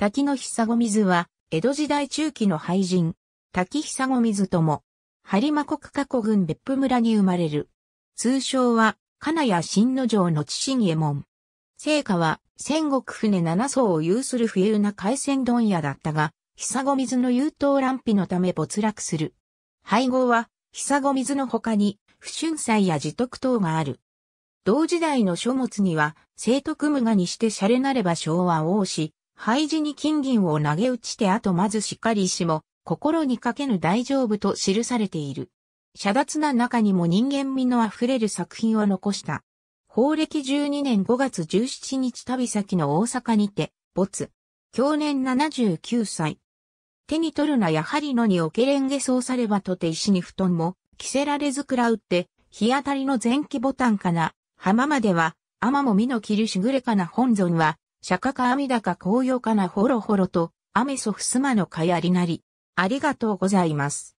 滝の久子水は、江戸時代中期の俳人、滝久子水とも、播磨国加古郡別府村に生まれる。通称は、金谷新之城の父右衛門。聖火は、戦国船七層を有する不遊な海鮮問屋だったが、久子水の優等乱費のため没落する。配合は、久子水の他に、不春祭や自徳等がある。同時代の書物には、聖徳無我にして洒落なれば昭和王子、廃寺に金銀を投げ打ちてあとまずしっかり石も、心にかけぬ大丈夫と記されている。遮奪な中にも人間味の溢れる作品を残した。法暦12年5月17日旅先の大阪にて、没。去年79歳。手に取るなやはりのにおけれんげそうさればとて石に布団も、着せられずくらうって、日当たりの前期ボタンかな、浜までは、天も身の着るしぐれかな本尊は、釈迦か阿弥陀か紅葉かなほろほろと、アメソフスマのかやりなり。ありがとうございます。